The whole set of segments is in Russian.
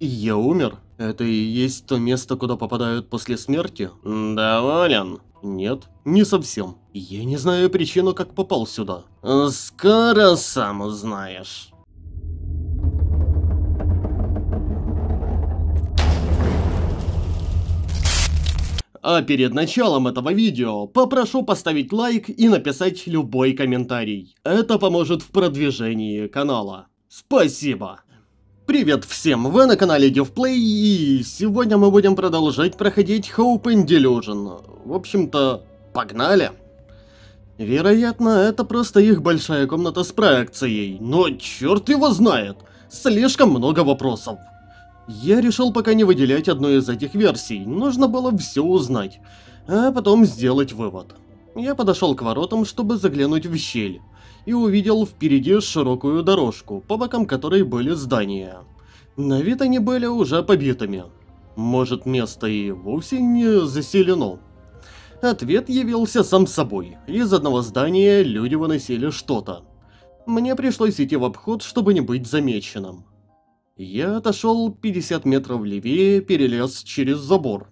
И я умер? Это и есть то место, куда попадают после смерти? Доволен? Нет, не совсем. Я не знаю причину, как попал сюда. Скоро сам узнаешь. А перед началом этого видео попрошу поставить лайк и написать любой комментарий. Это поможет в продвижении канала. Спасибо! Привет всем, вы на канале DevPlay, и сегодня мы будем продолжать проходить Hope and Delusion. В общем-то, погнали. Вероятно, это просто их большая комната с проекцией, но черт его знает, слишком много вопросов. Я решил пока не выделять одну из этих версий, нужно было все узнать, а потом сделать вывод. Я подошел к воротам, чтобы заглянуть в щель и увидел впереди широкую дорожку, по бокам которой были здания. На вид они были уже побитыми. Может, место и вовсе не заселено? Ответ явился сам собой. Из одного здания люди выносили что-то. Мне пришлось идти в обход, чтобы не быть замеченным. Я отошел 50 метров левее, перелез через забор.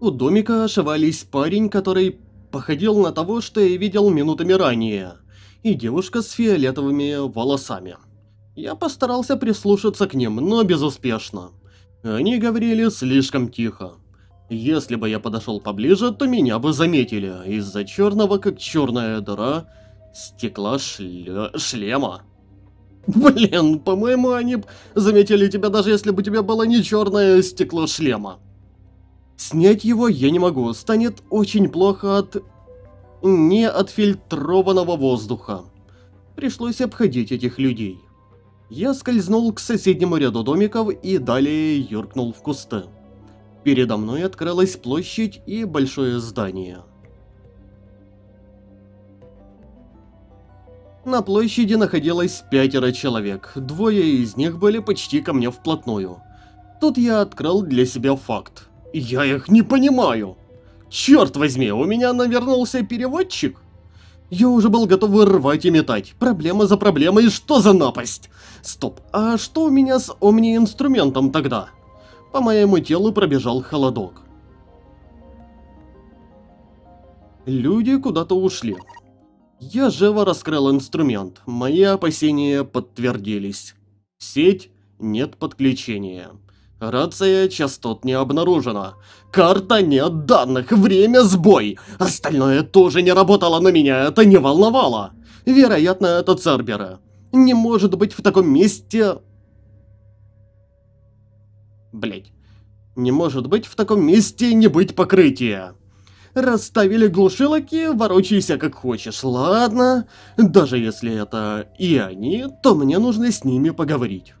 У домика ошивались парень, который походил на того, что я видел минутами ранее, и девушка с фиолетовыми волосами. Я постарался прислушаться к ним, но безуспешно. Они говорили слишком тихо. Если бы я подошел поближе, то меня бы заметили, из-за черного, как черная дыра, стекла шле... шлема. Блин, по-моему, они заметили тебя, даже если бы у тебя было не черное стекло шлема. Снять его я не могу, станет очень плохо от... не отфильтрованного воздуха. Пришлось обходить этих людей. Я скользнул к соседнему ряду домиков и далее юркнул в кусты. Передо мной открылась площадь и большое здание. На площади находилось пятеро человек, двое из них были почти ко мне вплотную. Тут я открыл для себя факт. Я их не понимаю. Черт возьми, у меня навернулся переводчик. Я уже был готов рвать и метать. Проблема за проблемой, что за напасть? Стоп, а что у меня с омни-инструментом тогда? По моему телу пробежал холодок. Люди куда-то ушли. Я живо раскрыл инструмент. Мои опасения подтвердились. Сеть нет подключения. Рация частот не обнаружена. Карта нет данных, время сбой. Остальное тоже не работало, но меня это не волновало. Вероятно, это Цербера. Не может быть в таком месте... Блять. Не может быть в таком месте не быть покрытия. Расставили глушилоки, ворочайся как хочешь, ладно? Даже если это и они, то мне нужно с ними поговорить.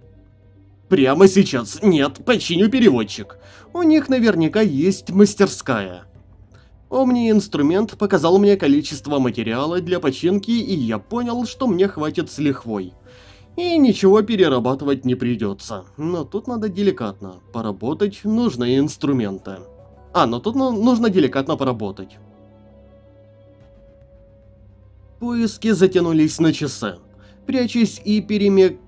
Прямо сейчас. Нет, починю переводчик. У них наверняка есть мастерская. Омни-инструмент показал мне количество материала для починки, и я понял, что мне хватит с лихвой. И ничего перерабатывать не придется. Но тут надо деликатно. Поработать нужны инструменты. А, но тут ну, нужно деликатно поработать. Поиски затянулись на часы. Прячась и перемек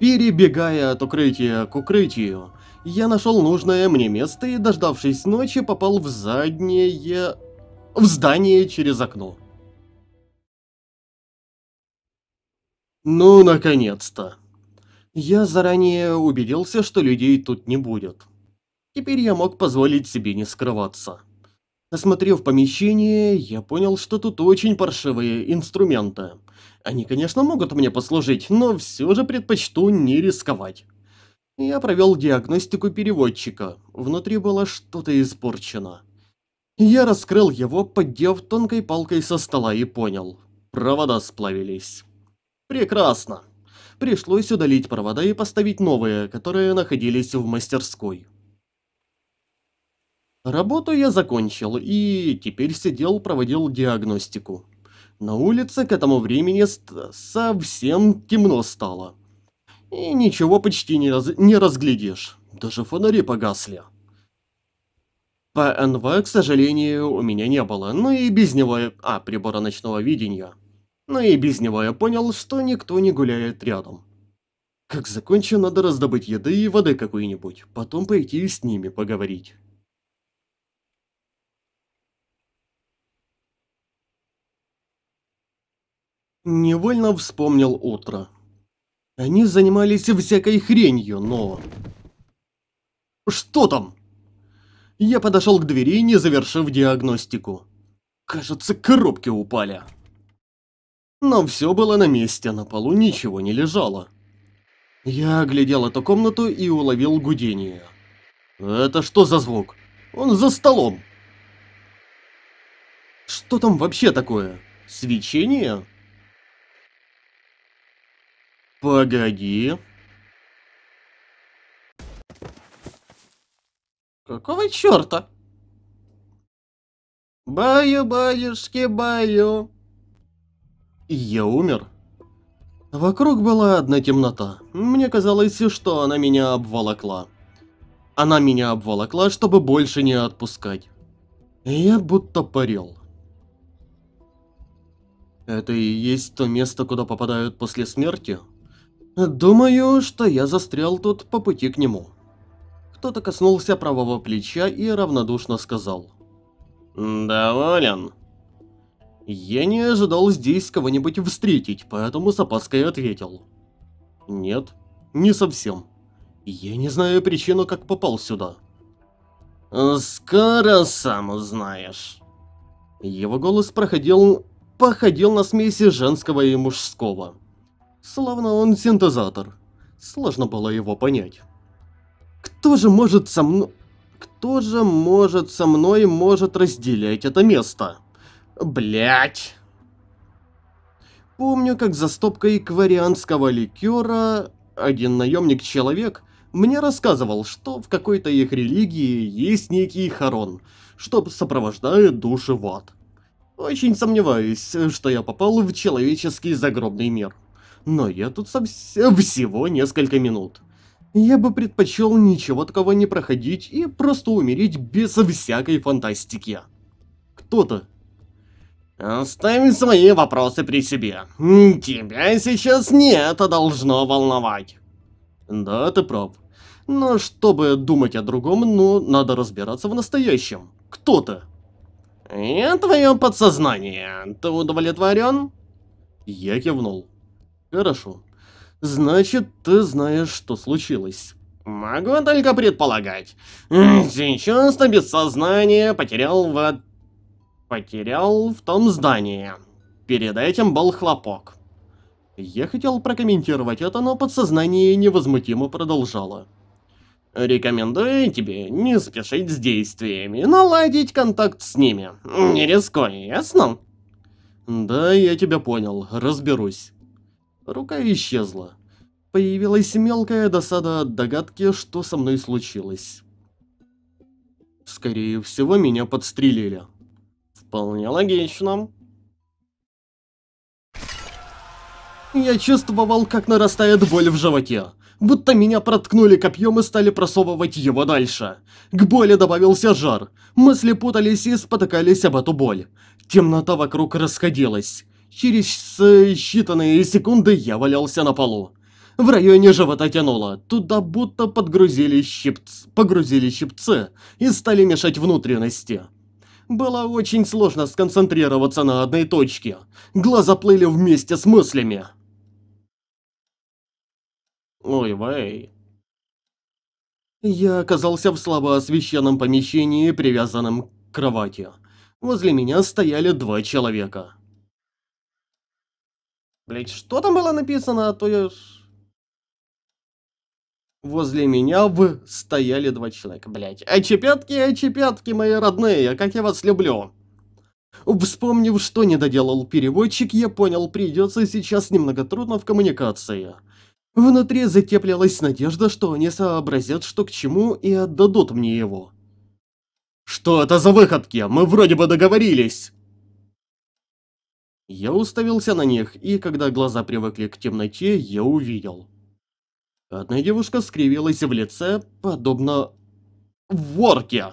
Перебегая от укрытия к укрытию, я нашел нужное мне место и, дождавшись ночи, попал в заднее... в здание через окно. Ну, наконец-то. Я заранее убедился, что людей тут не будет. Теперь я мог позволить себе не скрываться. Осмотрев помещение, я понял, что тут очень паршивые инструменты. Они, конечно, могут мне послужить, но все же предпочту не рисковать. Я провел диагностику переводчика. Внутри было что-то испорчено. Я раскрыл его, поддев тонкой палкой со стола и понял. Провода сплавились. Прекрасно. Пришлось удалить провода и поставить новые, которые находились в мастерской. Работу я закончил и теперь сидел, проводил диагностику. На улице к этому времени совсем темно стало. И ничего почти не, раз не разглядишь. Даже фонари погасли. ПНВ, к сожалению, у меня не было, но ну и без него... А, прибора ночного видения. Но ну и без него я понял, что никто не гуляет рядом. Как закончу, надо раздобыть еды и воды какой-нибудь, потом пойти с ними поговорить. Невольно вспомнил утро. Они занимались всякой хренью, но... Что там? Я подошел к двери, не завершив диагностику. Кажется, коробки упали. Но все было на месте, на полу ничего не лежало. Я оглядел эту комнату и уловил гудение. Это что за звук? Он за столом. Что там вообще такое? Свечение? Погоди. Какого черта? Баю, баюшки, баю. я умер. Вокруг была одна темнота. Мне казалось, что она меня обволокла. Она меня обволокла, чтобы больше не отпускать. Я будто парил. Это и есть то место, куда попадают после смерти? Думаю, что я застрял тут по пути к нему. Кто-то коснулся правого плеча и равнодушно сказал. «Доволен?» Я не ожидал здесь кого-нибудь встретить, поэтому с опаской ответил. «Нет, не совсем. Я не знаю причину, как попал сюда». «Скоро сам узнаешь». Его голос проходил... походил на смеси женского и мужского словно он синтезатор. Сложно было его понять. Кто же может со мной... Кто же может со мной может разделять это место? Блять. Помню, как за стопкой кварианского ликера один наемник-человек мне рассказывал, что в какой-то их религии есть некий хорон, что сопровождает души в ад. Очень сомневаюсь, что я попал в человеческий загробный мир но я тут совсем всего несколько минут. Я бы предпочел ничего такого не проходить и просто умереть без всякой фантастики. Кто-то. Оставь свои вопросы при себе. Тебя сейчас не это должно волновать. Да, ты прав. Но чтобы думать о другом, ну, надо разбираться в настоящем. Кто ты? Я твое подсознание. Ты удовлетворен? Я кивнул. Хорошо. Значит, ты знаешь, что случилось. Могу только предполагать. Сейчас ты без сознания потерял в... Потерял в том здании. Перед этим был хлопок. Я хотел прокомментировать это, но подсознание невозмутимо продолжало. Рекомендую тебе не спешить с действиями, наладить контакт с ними. Не рискуй, ясно? Да, я тебя понял, разберусь. Рука исчезла. Появилась мелкая досада от догадки, что со мной случилось. Скорее всего, меня подстрелили. Вполне логично. Я чувствовал, как нарастает боль в животе. Будто меня проткнули копьем и стали просовывать его дальше. К боли добавился жар. Мысли путались и спотыкались об эту боль. Темнота вокруг расходилась. Через считанные секунды я валялся на полу. В районе живота тянуло, туда будто подгрузили щипц... погрузили щипцы и стали мешать внутренности. Было очень сложно сконцентрироваться на одной точке. Глаза плыли вместе с мыслями. Ой, вей. Я оказался в слабо освещенном помещении, привязанном к кровати. Возле меня стояли два человека. Блять, что там было написано, а то я... Возле меня в стояли два человека, блять. Очепятки, очепятки, мои родные, как я вас люблю. Вспомнив, что не доделал переводчик, я понял, придется сейчас немного трудно в коммуникации. Внутри затеплилась надежда, что они сообразят, что к чему, и отдадут мне его. «Что это за выходки? Мы вроде бы договорились!» Я уставился на них, и когда глаза привыкли к темноте, я увидел. Одна девушка скривилась в лице, подобно... ворке.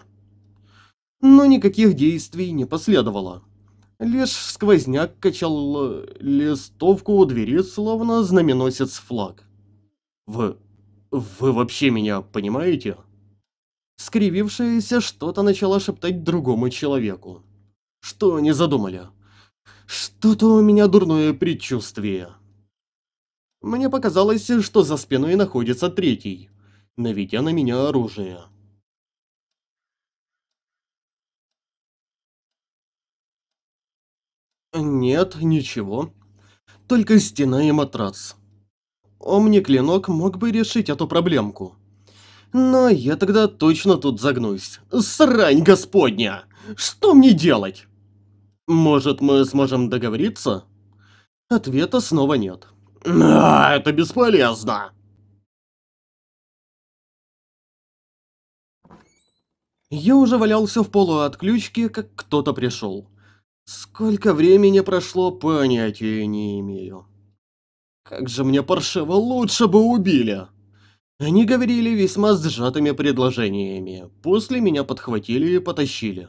Но никаких действий не последовало. Лишь сквозняк качал э, листовку у двери, словно знаменосец флаг. «Вы... вы вообще меня понимаете?» Скривившаяся что-то начала шептать другому человеку. «Что они задумали?» Что-то у меня дурное предчувствие. Мне показалось, что за спиной находится третий, наведя на меня оружие. Нет, ничего. Только стена и матрац. Омни-клинок мог бы решить эту проблемку. Но я тогда точно тут загнусь. Срань господня! Что мне делать? Может, мы сможем договориться? Ответа снова нет. А, это бесполезно. Я уже валялся в полу от ключки, как кто-то пришел. Сколько времени прошло, понятия не имею. Как же мне паршиво, лучше бы убили. Они говорили весьма сжатыми предложениями, после меня подхватили и потащили.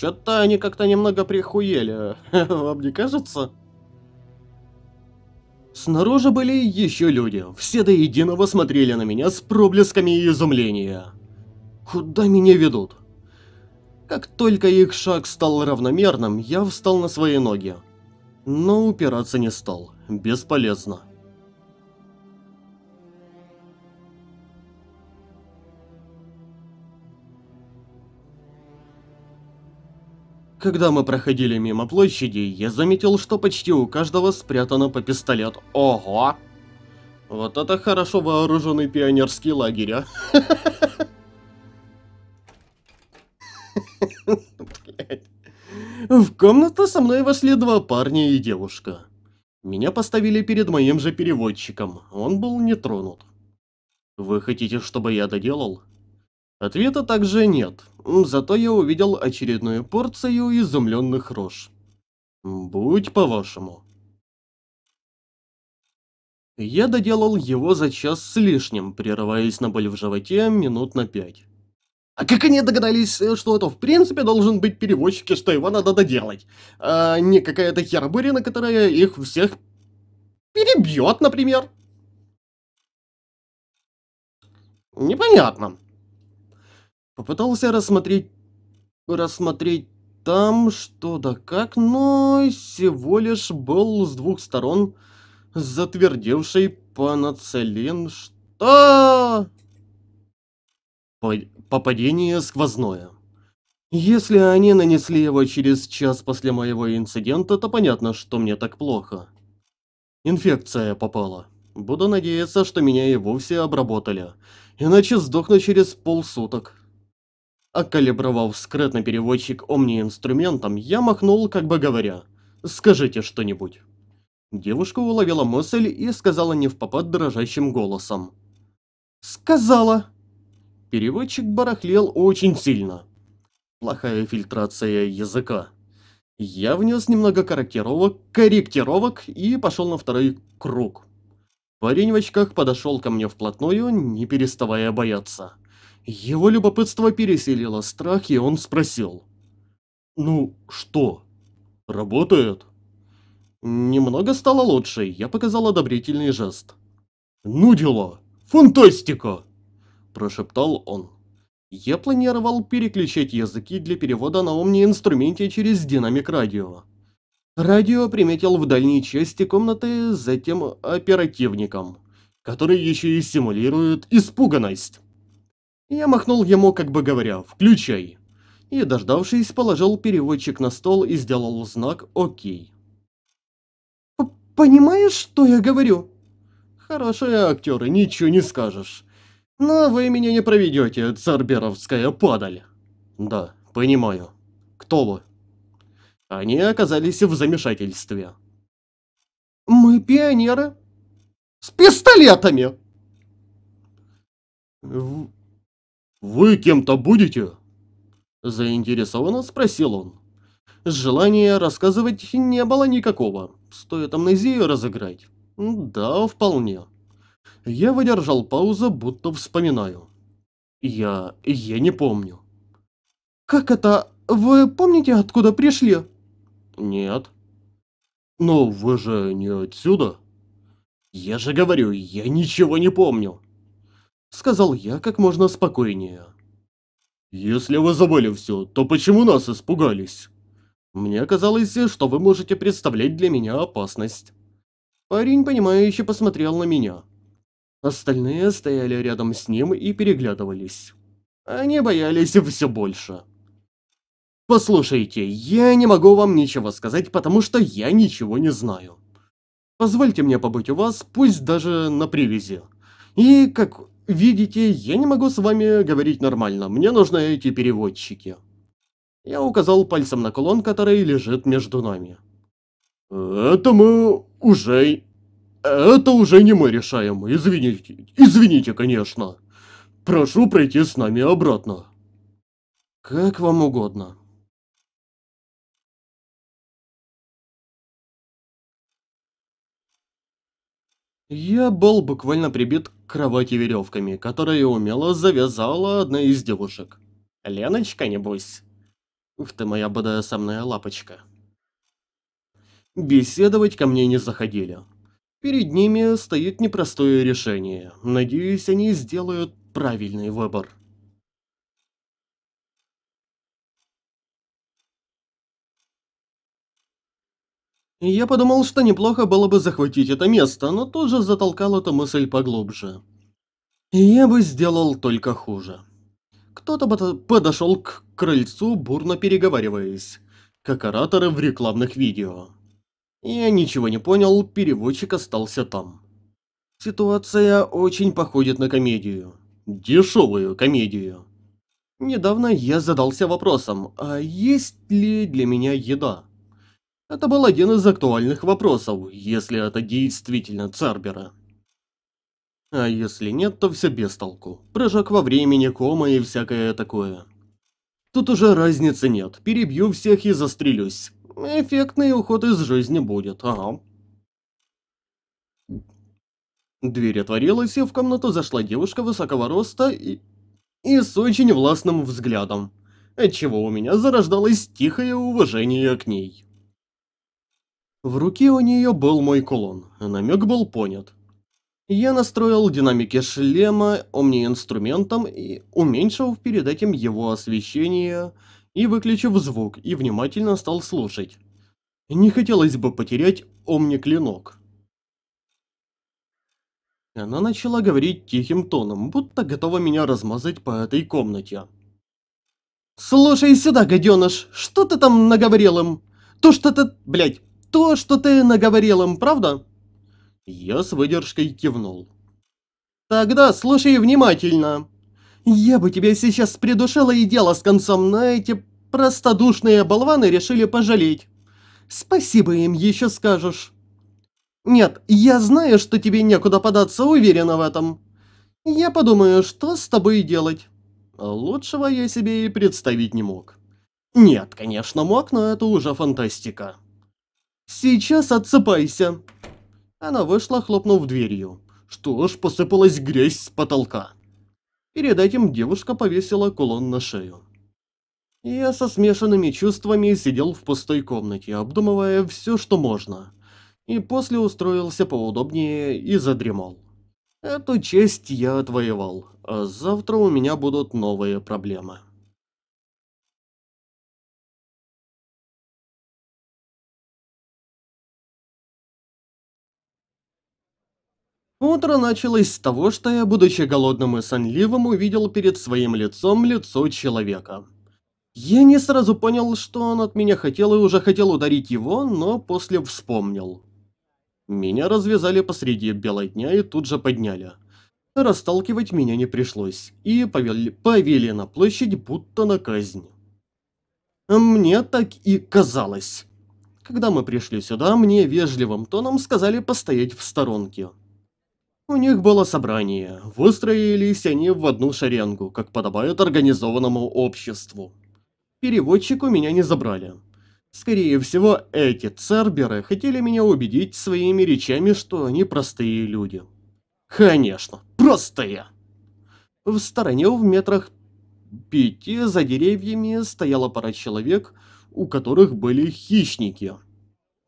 Чё-то они как-то немного прихуели, вам не кажется? Снаружи были еще люди, все до единого смотрели на меня с проблесками изумления. Куда меня ведут? Как только их шаг стал равномерным, я встал на свои ноги. Но упираться не стал, бесполезно. Когда мы проходили мимо площади, я заметил, что почти у каждого спрятано по пистолету. Ого! Вот это хорошо вооруженный пионерский лагерь, а. В комнату со мной вошли два парня и девушка. Меня поставили перед моим же переводчиком, он был не тронут. «Вы хотите, чтобы я доделал?» Ответа также нет, зато я увидел очередную порцию изумленных рож. Будь по-вашему. Я доделал его за час с лишним, прерываясь на боль в животе минут на пять. А как они догадались, э, что это в принципе должен быть переводчик, и что его надо доделать? А не какая-то хербырина, которая их всех перебьет, например? Непонятно. Попытался рассмотреть, рассмотреть там что да как, но всего лишь был с двух сторон затвердевший панацелин, что... Попадение сквозное. Если они нанесли его через час после моего инцидента, то понятно, что мне так плохо. Инфекция попала. Буду надеяться, что меня и вовсе обработали. Иначе сдохну через полсуток. Окалибровав скрытный переводчик Омни инструментом, я махнул, как бы говоря, «Скажите что-нибудь». Девушка уловила мысль и сказала не в попад дрожащим голосом. «Сказала!» Переводчик барахлел очень сильно. Плохая фильтрация языка. Я внес немного корректировок, корректировок и пошел на второй круг. Парень в очках подошел ко мне вплотную, не переставая бояться. Его любопытство переселило страх, и он спросил. «Ну, что? Работает?» Немного стало лучше, я показал одобрительный жест. «Ну дела! Фантастика!» – прошептал он. Я планировал переключать языки для перевода на умни-инструменте через динамик радио. Радио приметил в дальней части комнаты затем оперативником, который еще и симулирует испуганность. Я махнул ему, как бы говоря, «Включай!» и, дождавшись, положил переводчик на стол и сделал знак «Окей». «Понимаешь, что я говорю?» «Хорошие актеры, ничего не скажешь. Но вы меня не проведете, царберовская падаль». «Да, понимаю. Кто вы?» Они оказались в замешательстве. «Мы пионеры. С пистолетами!» «Вы кем-то будете?» Заинтересованно спросил он. Желания рассказывать не было никакого. Стоит амнезию разыграть? Да, вполне. Я выдержал паузу, будто вспоминаю. Я... я не помню. «Как это? Вы помните, откуда пришли?» «Нет». «Но вы же не отсюда?» «Я же говорю, я ничего не помню». — сказал я как можно спокойнее. «Если вы забыли все, то почему нас испугались?» «Мне казалось, что вы можете представлять для меня опасность». Парень, понимающе посмотрел на меня. Остальные стояли рядом с ним и переглядывались. Они боялись все больше. «Послушайте, я не могу вам ничего сказать, потому что я ничего не знаю. Позвольте мне побыть у вас, пусть даже на привязи. И как «Видите, я не могу с вами говорить нормально, мне нужны эти переводчики». Я указал пальцем на кулон, который лежит между нами. «Это мы уже... Это уже не мы решаем, извините, извините, конечно. Прошу пройти с нами обратно». «Как вам угодно», Я был буквально прибит к кровати веревками, которые умело завязала одна из девушек. Леночка, небось? Ух ты, моя БДСМная лапочка. Беседовать ко мне не заходили. Перед ними стоит непростое решение. Надеюсь, они сделают правильный выбор. Я подумал, что неплохо было бы захватить это место, но тут же затолкал эту мысль поглубже. Я бы сделал только хуже. Кто-то подошел к крыльцу, бурно переговариваясь, как ораторы в рекламных видео. Я ничего не понял, переводчик остался там. Ситуация очень походит на комедию. Дешевую комедию. Недавно я задался вопросом, а есть ли для меня еда? Это был один из актуальных вопросов, если это действительно Цербера. А если нет, то все без толку. Прыжок во времени, кома и всякое такое. Тут уже разницы нет, перебью всех и застрелюсь. Эффектный уход из жизни будет, ага. Дверь отворилась, и в комнату зашла девушка высокого роста и... и с очень властным взглядом, отчего у меня зарождалось тихое уважение к ней. В руке у нее был мой кулон, а намек был понят. Я настроил динамики шлема омниинструментом и уменьшил перед этим его освещение и выключив звук, и внимательно стал слушать. Не хотелось бы потерять омни-клинок. Она начала говорить тихим тоном, будто готова меня размазать по этой комнате. «Слушай сюда, гаденыш, что ты там наговорил им? То, что ты, блядь, то, что ты наговорил им, правда?» Я с выдержкой кивнул. «Тогда слушай внимательно. Я бы тебя сейчас придушила и дело с концом, но эти простодушные болваны решили пожалеть. Спасибо им еще скажешь. Нет, я знаю, что тебе некуда податься, уверена в этом. Я подумаю, что с тобой делать. А лучшего я себе и представить не мог. Нет, конечно, мог, но это уже фантастика. Сейчас отсыпайся!» Она вышла, хлопнув дверью. Что ж, посыпалась грязь с потолка. Перед этим девушка повесила кулон на шею. Я со смешанными чувствами сидел в пустой комнате, обдумывая все, что можно. И после устроился поудобнее и задремал. Эту честь я отвоевал, а завтра у меня будут новые проблемы. Утро началось с того, что я, будучи голодным и сонливым, увидел перед своим лицом лицо человека. Я не сразу понял, что он от меня хотел и уже хотел ударить его, но после вспомнил. Меня развязали посреди белой дня и тут же подняли. Расталкивать меня не пришлось, и повели, повели на площадь, будто на казнь. Мне так и казалось. Когда мы пришли сюда, мне вежливым тоном сказали постоять в сторонке. У них было собрание. Выстроились они в одну шеренгу, как подобает организованному обществу. Переводчику меня не забрали. Скорее всего, эти церберы хотели меня убедить своими речами, что они простые люди. Конечно, простые! В стороне в метрах пяти за деревьями стояла пара человек, у которых были хищники.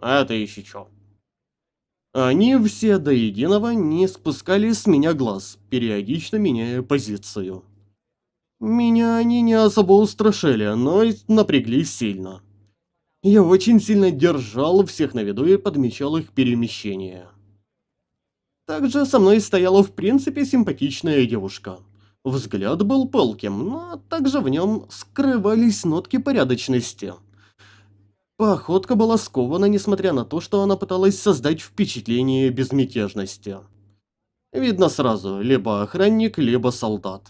А Это еще чё? Они все до единого не спускали с меня глаз, периодично меняя позицию. Меня они не особо устрашили, но напряглись сильно. Я очень сильно держал всех на виду и подмечал их перемещение. Также со мной стояла в принципе симпатичная девушка. Взгляд был пылким, но также в нем скрывались нотки порядочности. Походка была скована, несмотря на то, что она пыталась создать впечатление безмятежности. Видно сразу, либо охранник, либо солдат.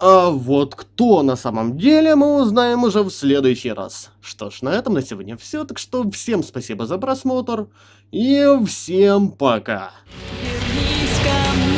А вот кто на самом деле, мы узнаем уже в следующий раз. Что ж, на этом на сегодня все, так что всем спасибо за просмотр, и всем пока. Вернись ко мне.